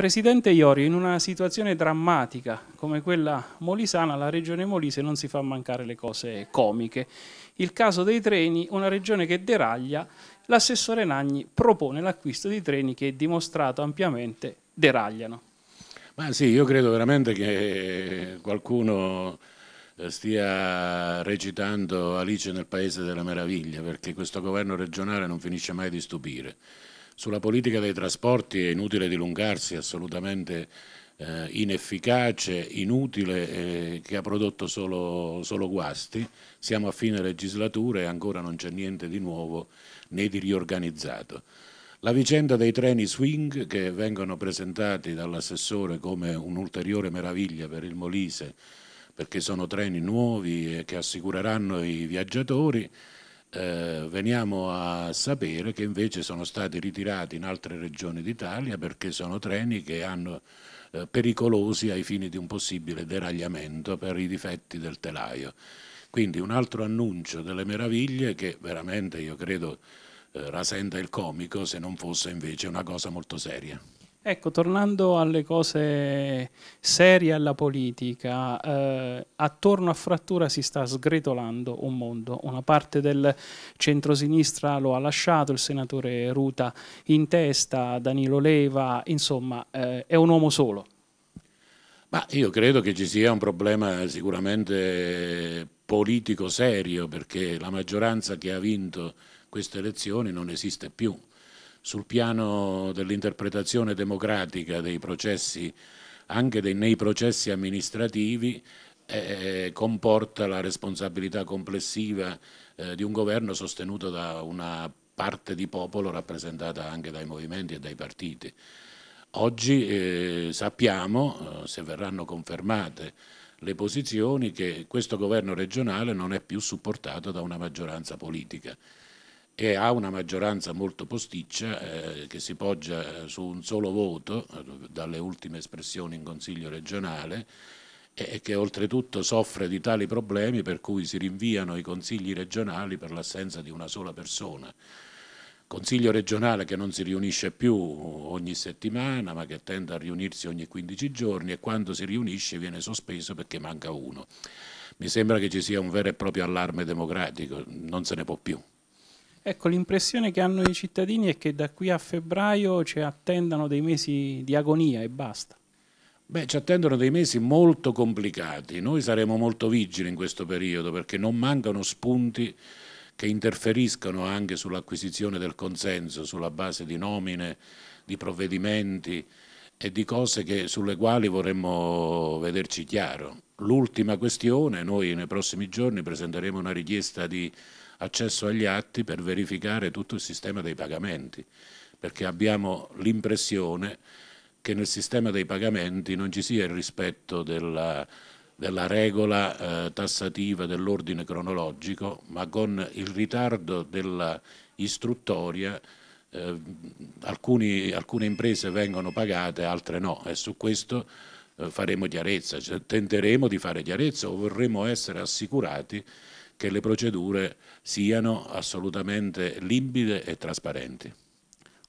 Presidente Iorio, in una situazione drammatica come quella molisana, la regione Molise non si fa mancare le cose comiche. Il caso dei treni, una regione che deraglia, l'assessore Nagni propone l'acquisto di treni che dimostrato ampiamente deragliano. Ma sì, io credo veramente che qualcuno eh, stia recitando Alice nel Paese della Meraviglia, perché questo governo regionale non finisce mai di stupire. Sulla politica dei trasporti è inutile dilungarsi, assolutamente eh, inefficace, inutile, eh, che ha prodotto solo, solo guasti. Siamo a fine legislatura e ancora non c'è niente di nuovo né di riorganizzato. La vicenda dei treni swing che vengono presentati dall'assessore come un'ulteriore meraviglia per il Molise perché sono treni nuovi e che assicureranno i viaggiatori eh, veniamo a sapere che invece sono stati ritirati in altre regioni d'Italia perché sono treni che hanno eh, pericolosi ai fini di un possibile deragliamento per i difetti del telaio. Quindi un altro annuncio delle meraviglie che veramente io credo eh, rasenta il comico se non fosse invece una cosa molto seria. Ecco, tornando alle cose serie, alla politica, eh, attorno a Frattura si sta sgretolando un mondo. Una parte del centrosinistra lo ha lasciato, il senatore Ruta in testa, Danilo Leva, insomma, eh, è un uomo solo. Ma io credo che ci sia un problema sicuramente politico serio, perché la maggioranza che ha vinto queste elezioni non esiste più sul piano dell'interpretazione democratica dei processi, anche dei, nei processi amministrativi, eh, eh, comporta la responsabilità complessiva eh, di un governo sostenuto da una parte di popolo rappresentata anche dai movimenti e dai partiti. Oggi eh, sappiamo, eh, se verranno confermate le posizioni, che questo governo regionale non è più supportato da una maggioranza politica e ha una maggioranza molto posticcia eh, che si poggia su un solo voto, eh, dalle ultime espressioni in Consiglio regionale, e che oltretutto soffre di tali problemi per cui si rinviano i consigli regionali per l'assenza di una sola persona. Consiglio regionale che non si riunisce più ogni settimana ma che tende a riunirsi ogni 15 giorni e quando si riunisce viene sospeso perché manca uno. Mi sembra che ci sia un vero e proprio allarme democratico, non se ne può più. Ecco, l'impressione che hanno i cittadini è che da qui a febbraio ci attendano dei mesi di agonia e basta. Beh, ci attendono dei mesi molto complicati, noi saremo molto vigili in questo periodo perché non mancano spunti che interferiscono anche sull'acquisizione del consenso sulla base di nomine, di provvedimenti e di cose che, sulle quali vorremmo vederci chiaro. L'ultima questione, noi nei prossimi giorni presenteremo una richiesta di accesso agli atti per verificare tutto il sistema dei pagamenti, perché abbiamo l'impressione che nel sistema dei pagamenti non ci sia il rispetto della, della regola eh, tassativa dell'ordine cronologico, ma con il ritardo dell'istruttoria eh, alcune imprese vengono pagate, altre no, e su questo eh, faremo chiarezza, cioè, tenteremo di fare chiarezza o vorremmo essere assicurati che le procedure siano assolutamente limpide e trasparenti.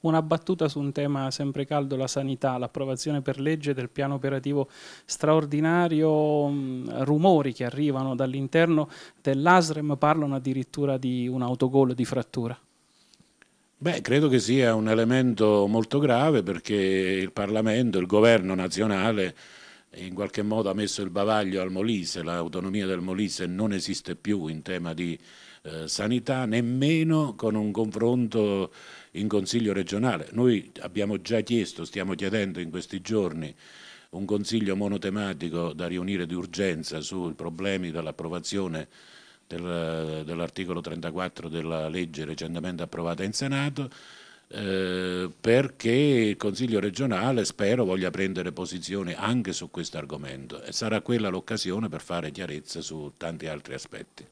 Una battuta su un tema sempre caldo, la sanità, l'approvazione per legge del piano operativo straordinario, mm, rumori che arrivano dall'interno dell'ASREM parlano addirittura di un autogol di frattura. Beh, credo che sia un elemento molto grave perché il Parlamento, il governo nazionale in qualche modo ha messo il bavaglio al Molise, l'autonomia del Molise non esiste più in tema di eh, sanità, nemmeno con un confronto in Consiglio regionale. Noi abbiamo già chiesto, stiamo chiedendo in questi giorni, un consiglio monotematico da riunire di urgenza sui problemi dell'approvazione dell'articolo 34 della legge recentemente approvata in Senato, eh, perché il Consiglio regionale spero voglia prendere posizione anche su questo argomento e sarà quella l'occasione per fare chiarezza su tanti altri aspetti.